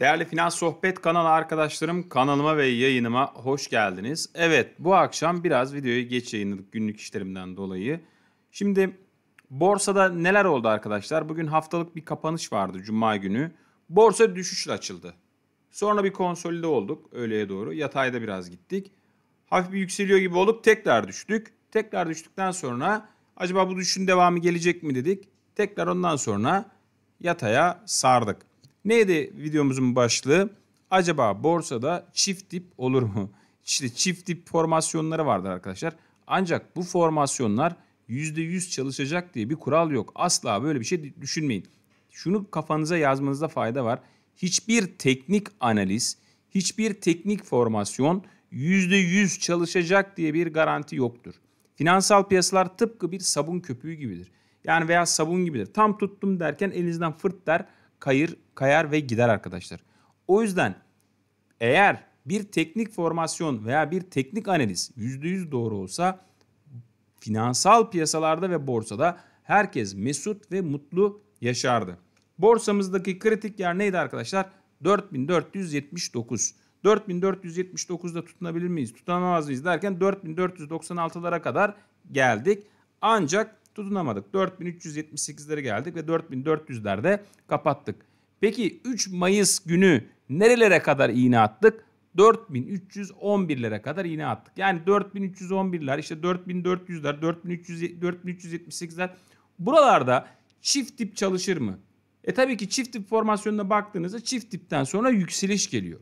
Değerli Finans Sohbet kanalı arkadaşlarım kanalıma ve yayınıma hoş geldiniz. Evet bu akşam biraz videoyu geç yayınladık günlük işlerimden dolayı. Şimdi borsada neler oldu arkadaşlar? Bugün haftalık bir kapanış vardı cuma günü. Borsa düşüşle açıldı. Sonra bir konsolide olduk öğleye doğru. Yatayda biraz gittik. Hafif bir yükseliyor gibi olup tekrar düştük. Tekrar düştükten sonra acaba bu düşüşün devamı gelecek mi dedik. Tekrar ondan sonra yataya sardık. Neydi videomuzun başlığı? Acaba borsada çift dip olur mu? İşte çift dip formasyonları vardır arkadaşlar. Ancak bu formasyonlar %100 çalışacak diye bir kural yok. Asla böyle bir şey düşünmeyin. Şunu kafanıza yazmanızda fayda var. Hiçbir teknik analiz, hiçbir teknik formasyon %100 çalışacak diye bir garanti yoktur. Finansal piyasalar tıpkı bir sabun köpüğü gibidir. Yani veya sabun gibidir. Tam tuttum derken elinizden fırt der kayır, kayar ve gider arkadaşlar. O yüzden eğer bir teknik formasyon veya bir teknik analiz %100 doğru olsa finansal piyasalarda ve borsada herkes mesut ve mutlu yaşardı. Borsamızdaki kritik yer neydi arkadaşlar? 4479. 4479'da tutunabilir miyiz, tutunamaz mıyız derken 4496'lara kadar geldik. Ancak tutunamadık. 4378'lere geldik ve 4400'lerde kapattık. Peki 3 Mayıs günü nerelere kadar iğne attık? 4311'lere kadar iğne attık. Yani 4311'ler işte 4400'ler 4378'ler buralarda çift dip çalışır mı? E tabii ki çift dip formasyonuna baktığınızda çift dipten sonra yükseliş geliyor.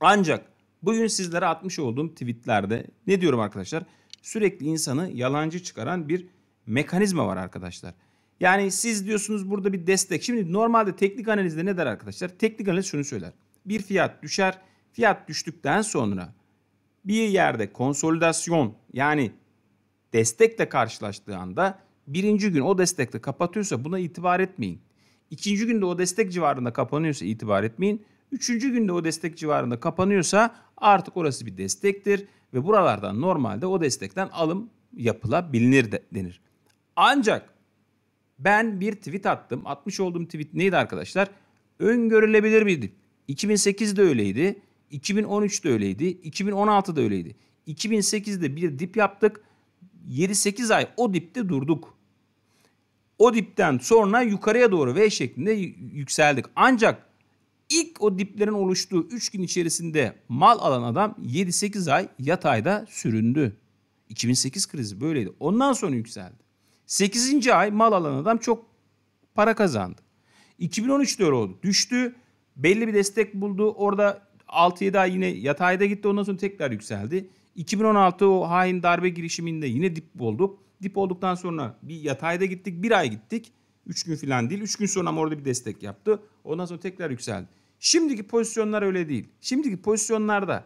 Ancak bugün sizlere atmış olduğum tweetlerde ne diyorum arkadaşlar? Sürekli insanı yalancı çıkaran bir mekanizma var arkadaşlar. Yani siz diyorsunuz burada bir destek. Şimdi normalde teknik analizde ne der arkadaşlar? Teknik analiz şunu söyler. Bir fiyat düşer. Fiyat düştükten sonra bir yerde konsolidasyon yani destekle karşılaştığı anda birinci gün o destekle kapatıyorsa buna itibar etmeyin. İkinci günde o destek civarında kapanıyorsa itibar etmeyin. Üçüncü günde o destek civarında kapanıyorsa artık orası bir destektir ve buralardan normalde o destekten alım yapılabilir de denir. Ancak ben bir tweet attım. Atmış olduğum tweet neydi arkadaşlar? Öngörülebilir bir de öyleydi. 2013 de öyleydi. 2016 da öyleydi. 2008'de bir dip yaptık. 7-8 ay o dipte durduk. O dipten sonra yukarıya doğru V şeklinde yükseldik. Ancak ilk o diplerin oluştuğu 3 gün içerisinde mal alan adam 7-8 ay yatayda süründü. 2008 krizi böyleydi. Ondan sonra yükseldi. 8. ay mal alan adam çok para kazandı. 2013 öyle oldu. Düştü. Belli bir destek buldu. Orada 6-7 ay yine yatayda gitti. Ondan sonra tekrar yükseldi. 2016 o hain darbe girişiminde yine dip olduk. Dip olduktan sonra bir yatayda gittik. Bir ay gittik. üç gün falan değil. Üç gün sonra ama orada bir destek yaptı. Ondan sonra tekrar yükseldi. Şimdiki pozisyonlar öyle değil. Şimdiki pozisyonlarda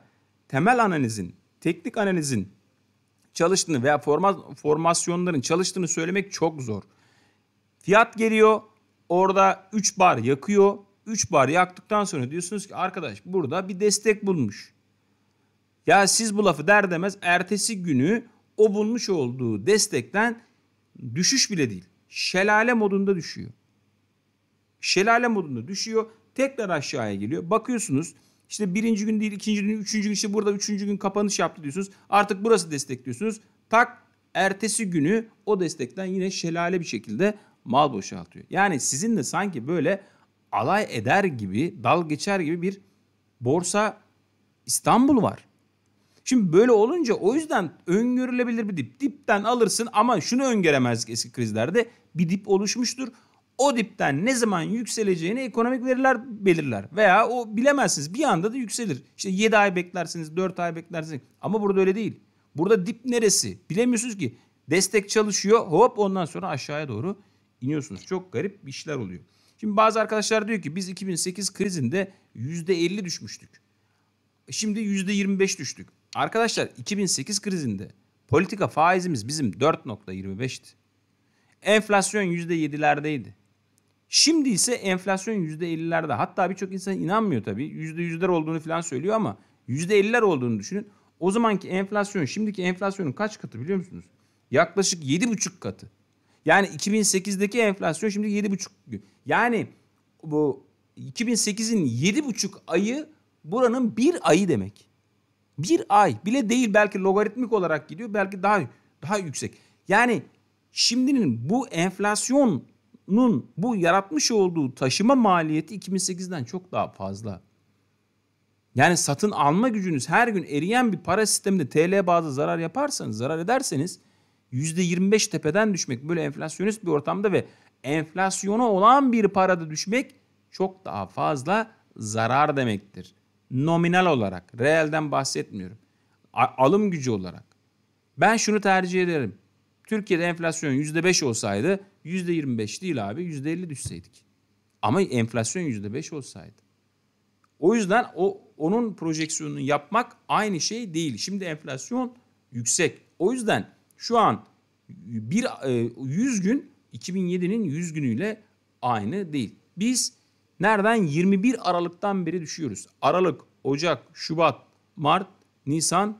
temel analizin, teknik analizin çalıştığını veya forma, formasyonların çalıştığını söylemek çok zor. Fiyat geliyor. Orada 3 bar yakıyor. 3 bar yaktıktan sonra diyorsunuz ki arkadaş burada bir destek bulmuş. Ya siz bu lafı der demez ertesi günü o bulmuş olduğu destekten düşüş bile değil. Şelale modunda düşüyor. Şelale modunda düşüyor. Tekrar aşağıya geliyor. Bakıyorsunuz işte birinci gün değil, ikinci gün, üçüncü gün işte burada üçüncü gün kapanış yaptı diyorsunuz. Artık burası destekliyorsunuz. Tak ertesi günü o destekten yine şelale bir şekilde mal boşaltıyor. Yani sizin de sanki böyle alay eder gibi, dal geçer gibi bir borsa İstanbul var. Şimdi böyle olunca o yüzden öngörülebilir bir dip. Dipten alırsın ama şunu öngöremezdik eski krizlerde. Bir dip oluşmuştur o dipten ne zaman yükseleceğini ekonomik veriler belirler. Veya o bilemezsiniz bir anda da yükselir. İşte 7 ay beklersiniz, 4 ay beklersiniz. Ama burada öyle değil. Burada dip neresi? Bilemiyorsunuz ki. Destek çalışıyor hop ondan sonra aşağıya doğru iniyorsunuz. Çok garip bir işler oluyor. Şimdi bazı arkadaşlar diyor ki biz 2008 krizinde %50 düşmüştük. Şimdi %25 düştük. Arkadaşlar 2008 krizinde politika faizimiz bizim 4.25'ti. Enflasyon %7'lerdeydi. Şimdi ise enflasyon %50'lerde. Hatta birçok insan inanmıyor tabii. %100'ler olduğunu falan söylüyor ama %50'ler olduğunu düşünün. O zamanki enflasyon şimdiki enflasyonun kaç katı biliyor musunuz? Yaklaşık 7,5 katı. Yani 2008'deki enflasyon şimdi 7,5. Yani bu 2008'in 7,5 ayı buranın bir ayı demek. Bir ay bile değil belki logaritmik olarak gidiyor belki daha daha yüksek. Yani şimdinin bu enflasyon bunun bu yaratmış olduğu taşıma maliyeti 2008'den çok daha fazla. Yani satın alma gücünüz her gün eriyen bir para sisteminde TL bazı zarar yaparsanız, zarar ederseniz %25 tepeden düşmek böyle enflasyonist bir ortamda ve enflasyona olan bir parada düşmek çok daha fazla zarar demektir. Nominal olarak, reelden bahsetmiyorum. Alım gücü olarak. Ben şunu tercih ederim. Türkiye'de enflasyon %5 olsaydı %25 değil abi %50 düşseydik. Ama enflasyon %5 olsaydı. O yüzden o onun projeksiyonunu yapmak aynı şey değil. Şimdi enflasyon yüksek. O yüzden şu an bir 100 e, gün 2007'nin 100 günüyle aynı değil. Biz nereden 21 Aralık'tan beri düşüyoruz. Aralık, Ocak, Şubat, Mart, Nisan,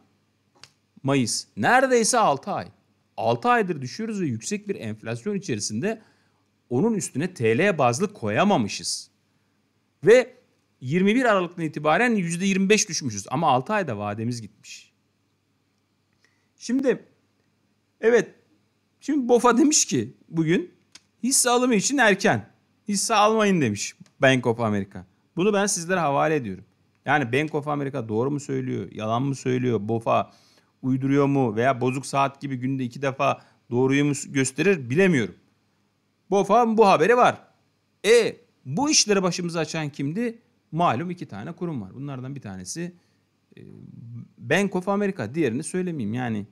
Mayıs. Neredeyse 6 ay. 6 aydır düşüyoruz ve yüksek bir enflasyon içerisinde onun üstüne TL bazlı koyamamışız. Ve 21 Aralık'tan itibaren %25 düşmüşüz ama 6 ayda vademiz gitmiş. Şimdi evet şimdi BOFA demiş ki bugün hisse alımı için erken. Hisse almayın demiş Bank of America. Bunu ben sizlere havale ediyorum. Yani Bank of America doğru mu söylüyor, yalan mı söylüyor, BOFA uyduruyor mu veya bozuk saat gibi günde iki defa doğruyu mu gösterir bilemiyorum. Bu falan bu haberi var. E bu işleri başımıza açan kimdi? Malum iki tane kurum var. Bunlardan bir tanesi e, Bank of America. Diğerini söylemeyeyim yani.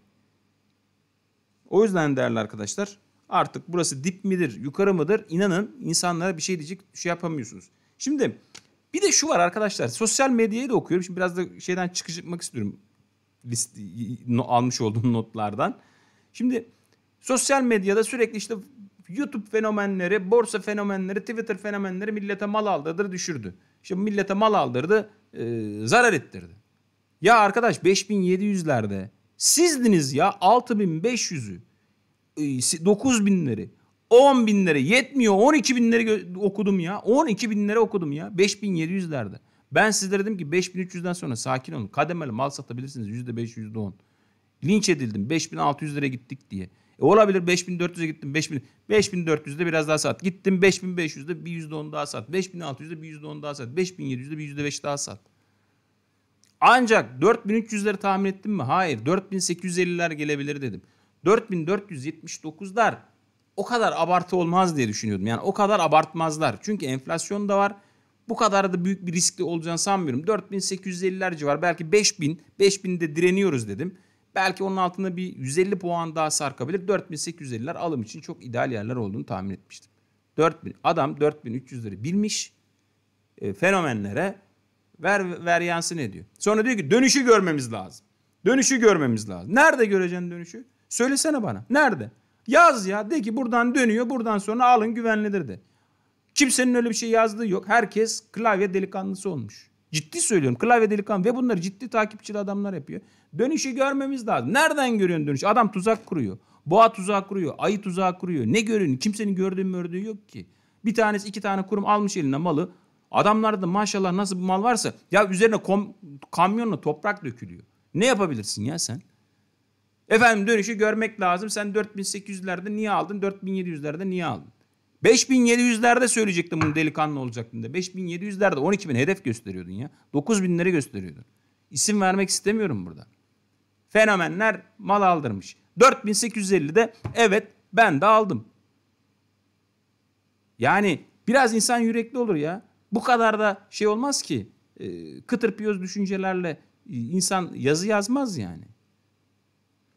O yüzden değerli arkadaşlar artık burası dip midir yukarı mıdır inanın insanlara bir şey diyecek şey yapamıyorsunuz. Şimdi bir de şu var arkadaşlar sosyal medyayı da okuyorum. Şimdi biraz da şeyden çıkmak istiyorum list, no, almış olduğum notlardan. Şimdi sosyal medyada sürekli işte YouTube fenomenleri, borsa fenomenleri, Twitter fenomenleri millete mal aldırdı, düşürdü. Şimdi millete mal aldırdı, e, zarar ettirdi. Ya arkadaş 5700'lerde sizdiniz ya 6500'ü, 9000'leri, 10 binleri yetmiyor 12 binleri okudum ya. 12 binleri okudum ya 5700'lerde. Ben sizlere dedim ki 5300'den sonra sakin olun. Kademeli mal satabilirsiniz %5, %10. Linç edildim 5600 liraya gittik diye. E olabilir 5400'e gittim 5000 5400'de biraz daha sat. Gittim 5500'de bir %10 daha sat. 5600'de bir %10 daha sat. 5700'de bir %5 daha sat. Ancak 4300'leri tahmin ettim mi? Hayır. 4850'ler gelebilir dedim. 4479'lar o kadar abartı olmaz diye düşünüyordum. Yani o kadar abartmazlar. Çünkü enflasyon da var bu kadar da büyük bir riskli olacağını sanmıyorum. 4850'ler civar belki 5000, 5000'de direniyoruz dedim. Belki onun altında bir 150 puan daha sarkabilir. 4850'ler alım için çok ideal yerler olduğunu tahmin etmiştim. 4000 adam 4300'leri bilmiş. E, fenomenlere ver ver yansı ne Sonra diyor ki dönüşü görmemiz lazım. Dönüşü görmemiz lazım. Nerede göreceksin dönüşü? Söylesene bana. Nerede? Yaz ya de ki buradan dönüyor buradan sonra alın güvenlidir de. Kimsenin öyle bir şey yazdığı yok. Herkes klavye delikanlısı olmuş. Ciddi söylüyorum klavye delikanlı ve bunları ciddi takipçili adamlar yapıyor. Dönüşü görmemiz lazım. Nereden görüyorsun dönüşü? Adam tuzak kuruyor. Boğa tuzağı kuruyor. Ayı tuzağı kuruyor. Ne görüyorsun? Kimsenin gördüğü mördüğü yok ki. Bir tanesi iki tane kurum almış eline malı. Adamlarda da maşallah nasıl bir mal varsa ya üzerine kom, kamyonla toprak dökülüyor. Ne yapabilirsin ya sen? Efendim dönüşü görmek lazım. Sen 4800'lerde niye aldın? 4700'lerde niye aldın? 5700'lerde söyleyecektim bunu delikanlı olacaktım da. 5700'lerde 12000 hedef gösteriyordun ya. 9000'leri gösteriyordun. İsim vermek istemiyorum burada. Fenomenler mal aldırmış. 4850'de evet ben de aldım. Yani biraz insan yürekli olur ya. Bu kadar da şey olmaz ki. Ee, kıtır piyoz düşüncelerle e, insan yazı yazmaz yani.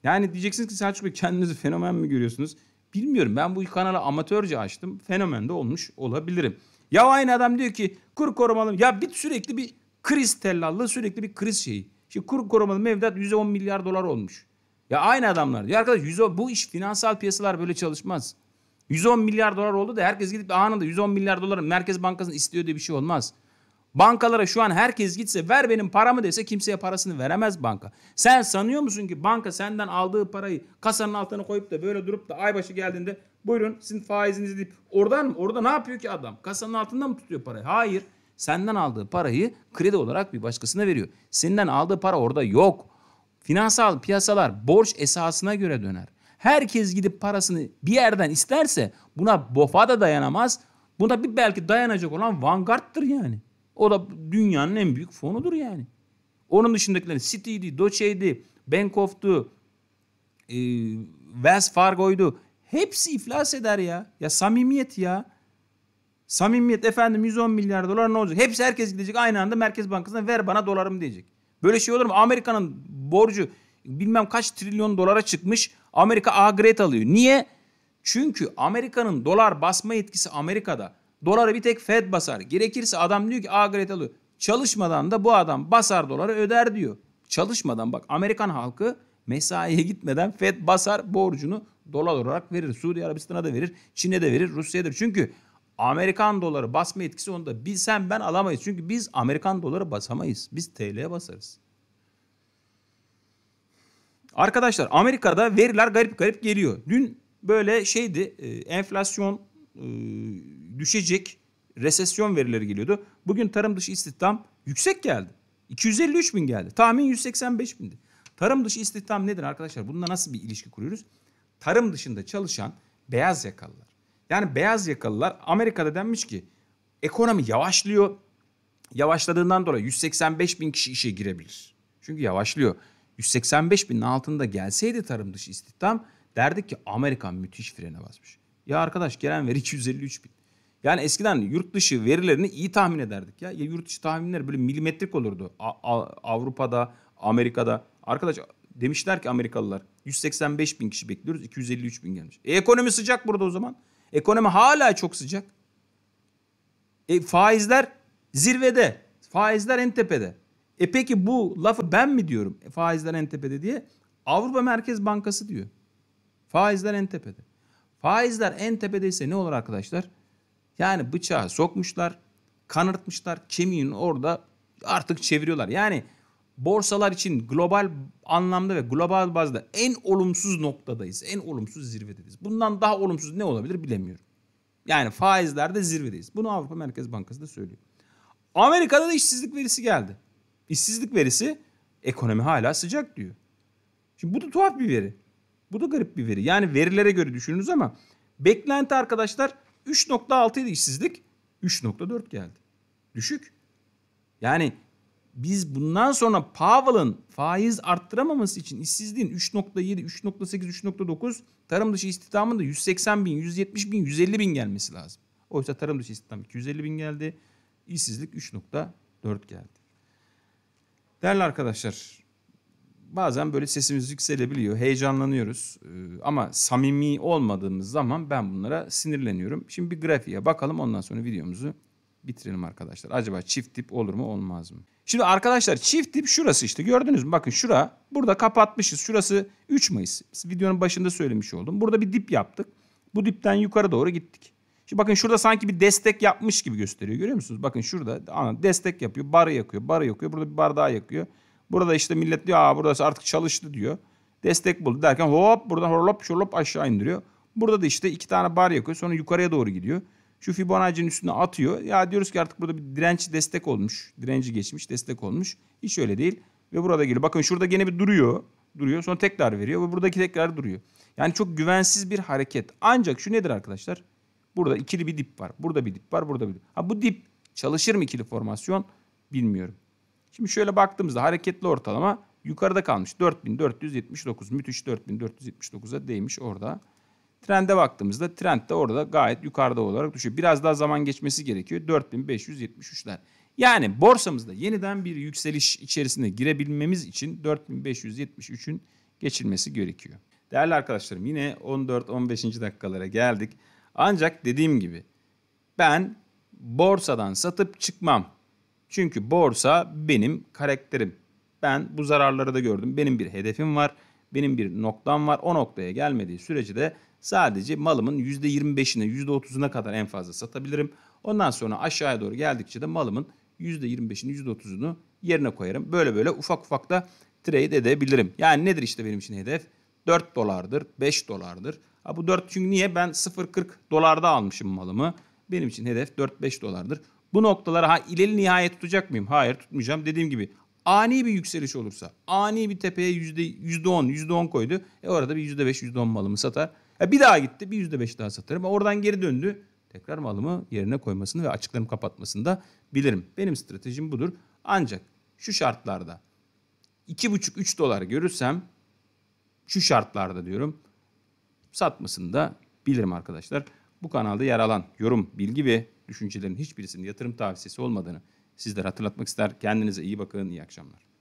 Yani diyeceksiniz ki Selçuk Bey kendinizi fenomen mi görüyorsunuz? Bilmiyorum ben bu kanalı amatörce açtım. Fenomen de olmuş olabilirim. Ya aynı adam diyor ki kur korumalı. Ya bir sürekli bir kriz tellallığı sürekli bir kriz şeyi. Şimdi kur korumalı mevduat 110 milyar dolar olmuş. Ya aynı adamlar Ya arkadaş 110, bu iş finansal piyasalar böyle çalışmaz. 110 milyar dolar oldu da herkes gidip anında 110 milyar doları Merkez Bankası'nın istiyor diye bir şey olmaz. Bankalara şu an herkes gitse ver benim paramı dese kimseye parasını veremez banka. Sen sanıyor musun ki banka senden aldığı parayı kasanın altına koyup da böyle durup da aybaşı geldiğinde buyurun sizin faizinizi deyip oradan mı? Orada ne yapıyor ki adam? Kasanın altında mı tutuyor parayı? Hayır. Senden aldığı parayı kredi olarak bir başkasına veriyor. Senden aldığı para orada yok. Finansal piyasalar borç esasına göre döner. Herkes gidip parasını bir yerden isterse buna bofa da dayanamaz. Buna bir belki dayanacak olan Vanguard'tır yani. O da dünyanın en büyük fonudur yani. Onun dışındakiler City'ydi, Doçe'ydi, Bank of'tu, e, Wells Fargo'ydu. Hepsi iflas eder ya. Ya samimiyet ya. Samimiyet efendim 110 milyar dolar ne olacak? Hepsi herkes gidecek aynı anda Merkez Bankası'na ver bana dolarımı diyecek. Böyle şey olur mu? Amerika'nın borcu bilmem kaç trilyon dolara çıkmış. Amerika A grade alıyor. Niye? Çünkü Amerika'nın dolar basma etkisi Amerika'da. Doları bir tek Fed basar. Gerekirse adam diyor ki A alıyor. Çalışmadan da bu adam basar doları öder diyor. Çalışmadan bak Amerikan halkı mesaiye gitmeden Fed basar borcunu dolar olarak verir. Suudi Arabistan'a da verir, Çin'e de verir, Rusya'ya da verir. Çünkü Amerikan doları basma etkisi onda biz sen ben alamayız. Çünkü biz Amerikan doları basamayız. Biz TL'ye basarız. Arkadaşlar Amerika'da veriler garip garip geliyor. Dün böyle şeydi e, enflasyon e, düşecek resesyon verileri geliyordu. Bugün tarım dışı istihdam yüksek geldi. 253 bin geldi. Tahmin 185 bindi. Tarım dışı istihdam nedir arkadaşlar? Bununla nasıl bir ilişki kuruyoruz? Tarım dışında çalışan beyaz yakalılar. Yani beyaz yakalılar Amerika'da denmiş ki ekonomi yavaşlıyor. Yavaşladığından dolayı 185 bin kişi işe girebilir. Çünkü yavaşlıyor. 185 binin altında gelseydi tarım dışı istihdam derdik ki Amerika müthiş frene basmış. Ya arkadaş gelen veri 253 bin. Yani eskiden yurt dışı verilerini iyi tahmin ederdik ya. ya yurt dışı tahminleri böyle milimetrik olurdu. A- A- Avrupa'da, Amerika'da. Arkadaş demişler ki Amerikalılar 185 bin kişi bekliyoruz 253 bin gelmiş. E, ekonomi sıcak burada o zaman. Ekonomi hala çok sıcak. E, faizler zirvede. Faizler en tepede. E peki bu lafı ben mi diyorum? E, faizler en tepede diye Avrupa Merkez Bankası diyor. Faizler en tepede. Faizler en tepedeyse ne olur arkadaşlar? Yani bıçağı sokmuşlar, kanırtmışlar, kemiğin orada artık çeviriyorlar. Yani borsalar için global anlamda ve global bazda en olumsuz noktadayız. En olumsuz zirvedeyiz. Bundan daha olumsuz ne olabilir bilemiyorum. Yani faizlerde zirvedeyiz. Bunu Avrupa Merkez Bankası da söylüyor. Amerika'da da işsizlik verisi geldi. İşsizlik verisi ekonomi hala sıcak diyor. Şimdi bu da tuhaf bir veri. Bu da garip bir veri. Yani verilere göre düşününüz ama beklenti arkadaşlar 3.6 idi işsizlik. 3.4 geldi. Düşük. Yani biz bundan sonra Powell'ın faiz arttıramaması için işsizliğin 3.7, 3.8, 3.9 tarım dışı istihdamın da 180 bin, 170 bin, 150 bin gelmesi lazım. Oysa tarım dışı istihdam 250 bin geldi. İşsizlik 3.4 geldi. Değerli arkadaşlar bazen böyle sesimiz yükselebiliyor, heyecanlanıyoruz. Ee, ama samimi olmadığımız zaman ben bunlara sinirleniyorum. Şimdi bir grafiğe bakalım ondan sonra videomuzu bitirelim arkadaşlar. Acaba çift dip olur mu olmaz mı? Şimdi arkadaşlar çift dip şurası işte gördünüz mü? Bakın şura burada kapatmışız. Şurası 3 Mayıs. Videonun başında söylemiş oldum. Burada bir dip yaptık. Bu dipten yukarı doğru gittik. Şimdi bakın şurada sanki bir destek yapmış gibi gösteriyor. Görüyor musunuz? Bakın şurada ana destek yapıyor. Barı yakıyor. Barı yakıyor. Burada bir bardağı daha yakıyor. Burada işte millet diyor aa burası artık çalıştı diyor. Destek buldu derken hop buradan horlop şurlop aşağı indiriyor. Burada da işte iki tane bar koyuyor sonra yukarıya doğru gidiyor. Şu Fibonacci'nin üstüne atıyor. Ya diyoruz ki artık burada bir direnç destek olmuş. Direnci geçmiş destek olmuş. Hiç öyle değil. Ve burada geliyor. Bakın şurada gene bir duruyor. Duruyor sonra tekrar veriyor ve buradaki tekrar duruyor. Yani çok güvensiz bir hareket. Ancak şu nedir arkadaşlar? Burada ikili bir dip var. Burada bir dip var. Burada bir dip. Ha bu dip çalışır mı ikili formasyon? Bilmiyorum. Şimdi şöyle baktığımızda hareketli ortalama yukarıda kalmış. 4479 müthiş 4479'a değmiş orada. Trende baktığımızda trend de orada gayet yukarıda olarak düşüyor. Biraz daha zaman geçmesi gerekiyor. 4573'ler. Yani borsamızda yeniden bir yükseliş içerisine girebilmemiz için 4573'ün geçilmesi gerekiyor. Değerli arkadaşlarım yine 14-15. dakikalara geldik. Ancak dediğim gibi ben borsadan satıp çıkmam. Çünkü borsa benim karakterim. Ben bu zararları da gördüm. Benim bir hedefim var. Benim bir noktam var. O noktaya gelmediği sürece de sadece malımın %25'ine %30'una kadar en fazla satabilirim. Ondan sonra aşağıya doğru geldikçe de malımın %25'ini %30'unu yerine koyarım. Böyle böyle ufak ufak da trade edebilirim. Yani nedir işte benim için hedef? 4 dolardır, 5 dolardır. Ha bu 4 çünkü niye? Ben 0.40 dolarda almışım malımı. Benim için hedef 4-5 dolardır. Bu noktalara ha, ileri nihayet tutacak mıyım? Hayır tutmayacağım. Dediğim gibi ani bir yükseliş olursa, ani bir tepeye yüzde, yüzde on, yüzde on koydu. E orada bir yüzde beş, yüzde on malımı satar. E bir daha gitti, bir yüzde beş daha satarım. E, oradan geri döndü. Tekrar malımı yerine koymasını ve açıklarımı kapatmasını da bilirim. Benim stratejim budur. Ancak şu şartlarda 2,5-3 dolar görürsem şu şartlarda diyorum satmasını da bilirim arkadaşlar. Bu kanalda yer alan yorum, bilgi ve düşüncelerin hiçbirisinin yatırım tavsiyesi olmadığını sizlere hatırlatmak ister. Kendinize iyi bakın, iyi akşamlar.